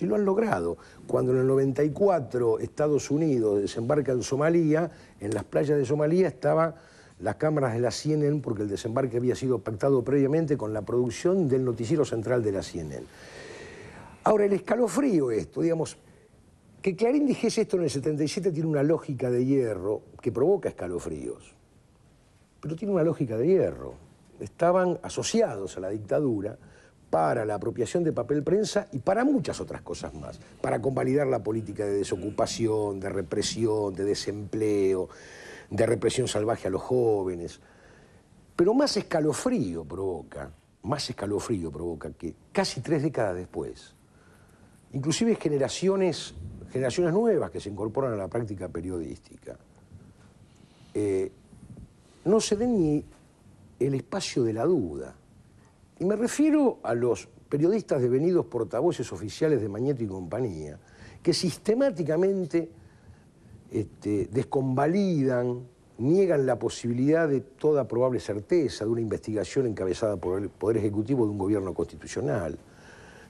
y lo han logrado. Cuando en el 94 Estados Unidos desembarca en Somalia, en las playas de Somalia estaban las cámaras de la CNN, porque el desembarque había sido pactado previamente con la producción del noticiero central de la CNN. Ahora, el escalofrío esto, digamos, que Clarín dijese esto en el 77 tiene una lógica de hierro que provoca escalofríos, pero tiene una lógica de hierro. Estaban asociados a la dictadura, para la apropiación de papel prensa y para muchas otras cosas más, para convalidar la política de desocupación, de represión, de desempleo, de represión salvaje a los jóvenes. Pero más escalofrío provoca, más escalofrío provoca que casi tres décadas después, inclusive generaciones, generaciones nuevas que se incorporan a la práctica periodística, eh, no se den ni el espacio de la duda. Y me refiero a los periodistas devenidos portavoces oficiales de Mañeto y compañía, que sistemáticamente este, desconvalidan, niegan la posibilidad de toda probable certeza de una investigación encabezada por el Poder Ejecutivo de un gobierno constitucional,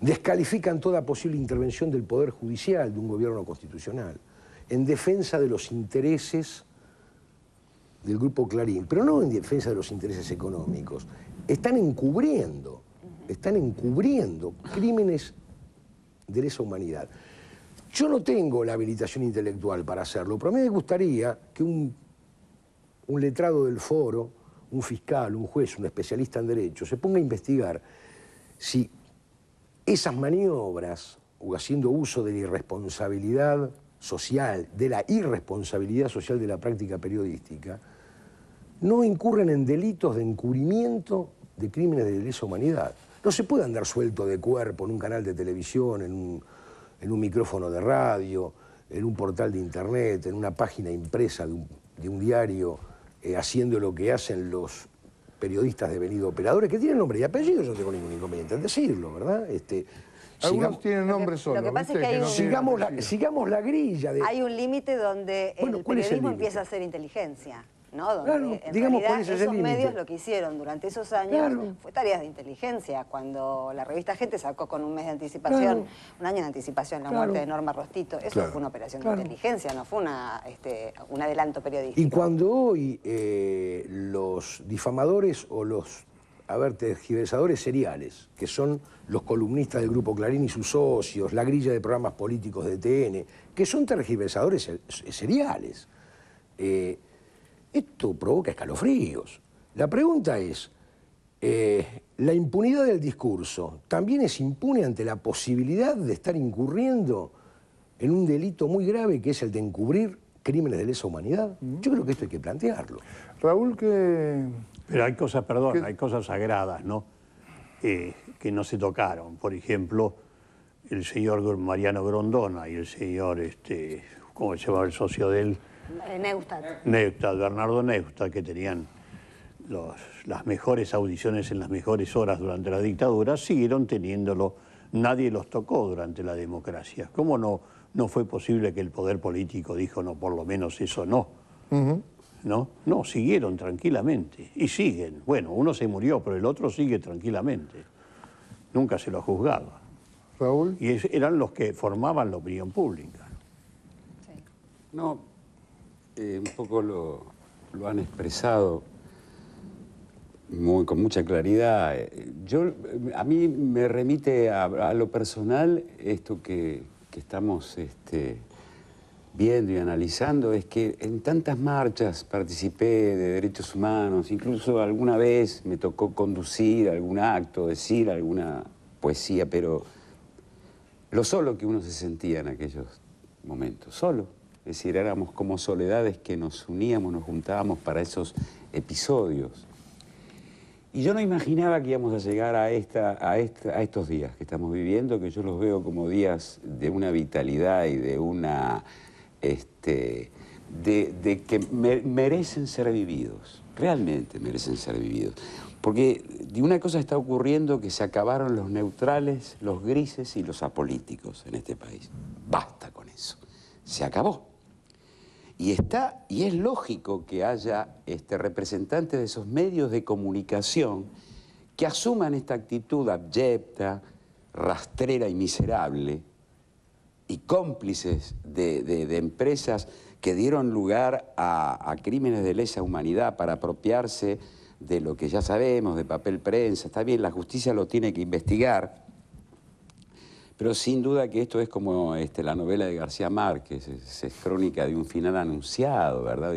descalifican toda posible intervención del Poder Judicial de un gobierno constitucional, en defensa de los intereses del grupo Clarín, pero no en defensa de los intereses económicos, están encubriendo, están encubriendo crímenes de lesa humanidad. Yo no tengo la habilitación intelectual para hacerlo, pero a mí me gustaría que un, un letrado del foro, un fiscal, un juez, un especialista en derecho, se ponga a investigar si esas maniobras, o haciendo uso de la irresponsabilidad social, de la irresponsabilidad social de la práctica periodística, no incurren en delitos de encubrimiento de crímenes de lesa humanidad. No se puede andar suelto de cuerpo en un canal de televisión, en un, micrófono de radio, en un portal de internet, en una página impresa de un, diario, eh, haciendo lo que hacen los periodistas devenidos operadores, que tienen nombre y apellido, yo no tengo ningún inconveniente en decirlo, ¿verdad? Este, Algunos tienen nombre solo. Lo que pasa es que hay un, sigamos, la, sigamos, la, grilla. Hay un límite donde el periodismo empieza a ser inteligencia. ¿no? en digamos realidad, esos medios lo que hicieron durante esos años fue tareas de inteligencia. Cuando la revista Gente sacó con un mes de anticipación, un año de anticipación, la muerte de Norma Rostito, eso fue una operación de inteligencia, no fue una, este, un adelanto periodístico. Y cuando hoy eh, los difamadores o los a ver, tergiversadores seriales, que son los columnistas del Grupo Clarín y sus socios, la grilla de programas políticos de TN, que son tergiversadores seriales. Eh, esto provoca escalofríos. La pregunta es, eh, ¿la impunidad del discurso también es impune ante la posibilidad de estar incurriendo en un delito muy grave que es el de encubrir crímenes de lesa humanidad? Mm. Yo creo que esto hay que plantearlo. Raúl, que... Pero hay cosas, perdón, hay cosas sagradas, ¿no? Eh, que no se tocaron. Por ejemplo, el señor Mariano Grondona y el señor, este, ¿cómo se llama el socio de él? Eh, Neustadt. Bernardo Neustadt, que tenían las mejores audiciones en las mejores horas durante la dictadura, siguieron teniéndolo. Nadie los tocó durante la democracia. ¿Cómo no, no fue posible que el poder político dijo, no, por lo menos eso no? ¿No? No, siguieron tranquilamente. Y siguen. Bueno, uno se murió, pero el otro sigue tranquilamente. Nunca se lo juzgaba. Raúl. Y eran los que formaban la opinión pública. No, eh, un poco lo, han expresado con mucha claridad. Eh, a mí me remite a, lo personal esto que, estamos este, viendo y analizando, es que en tantas marchas participé de derechos humanos, incluso alguna vez me tocó conducir algún acto, decir alguna poesía, pero lo solo que uno se sentía en aquellos momentos, solo. Es decir, éramos como soledades que nos uníamos, nos juntábamos para esos episodios. Y yo no imaginaba que íbamos a llegar a, esta, a, a estos días que estamos viviendo, que yo los veo como días de una vitalidad y de una... Este, de, que merecen ser vividos, realmente merecen ser vividos. Porque de una cosa está ocurriendo que se acabaron los neutrales, los grises y los apolíticos en este país. Basta con eso. Se acabó. Y, está, y es lógico que haya este, representantes de esos medios de comunicación que asuman esta actitud abyecta, rastrera y miserable, y cómplices de, empresas que dieron lugar a, a, crímenes de lesa humanidad para apropiarse de lo que ya sabemos, de papel prensa. Está bien, la justicia lo tiene que investigar, pero sin duda que esto es como este, la novela de García Márquez, es, crónica de un final anunciado, ¿verdad?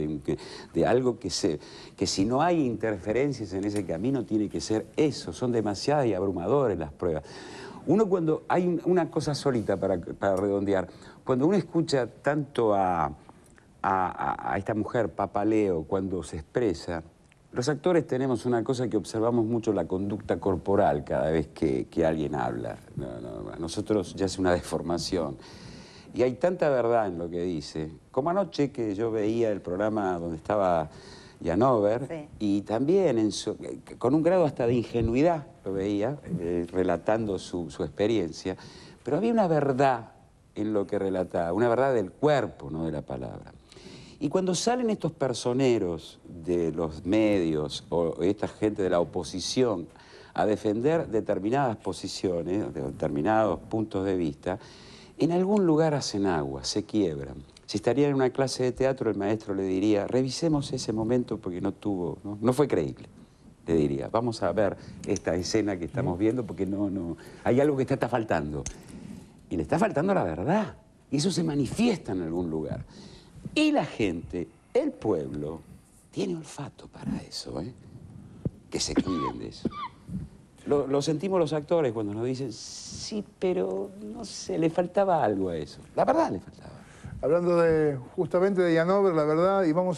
De, algo que, se, que si no hay interferencias en ese camino tiene que ser eso, son demasiadas y abrumadoras las pruebas. Uno cuando, hay una cosa solita para, redondear, cuando uno escucha tanto a, a esta mujer, Papaleo, cuando se expresa, los actores tenemos una cosa que observamos mucho, la conducta corporal cada vez que, alguien habla. a nosotros ya es una deformación. Y hay tanta verdad en lo que dice. Como anoche que yo veía el programa donde estaba Janover, y también en con un grado hasta de ingenuidad lo veía, eh, relatando su, su, experiencia, pero había una verdad en lo que relataba, una verdad del cuerpo, no de la palabra. Y cuando salen estos personeros de los medios o esta gente de la oposición a defender determinadas posiciones, determinados puntos de vista, en algún lugar hacen agua, se quiebran. Si estaría en una clase de teatro, el maestro le diría, revisemos ese momento porque no tuvo, no, fue creíble. Le diría, vamos a ver esta escena que estamos viendo porque no, no, hay algo que está faltando. Y le está faltando la verdad. Y eso se manifiesta en algún lugar. Y la gente, el pueblo, tiene olfato para eso, ¿eh? Que se cuiden de eso. Lo, sentimos los actores cuando nos dicen, sí, pero no sé, le faltaba algo a eso. La verdad le faltaba. Hablando de justamente de Yanover, la verdad, y vamos a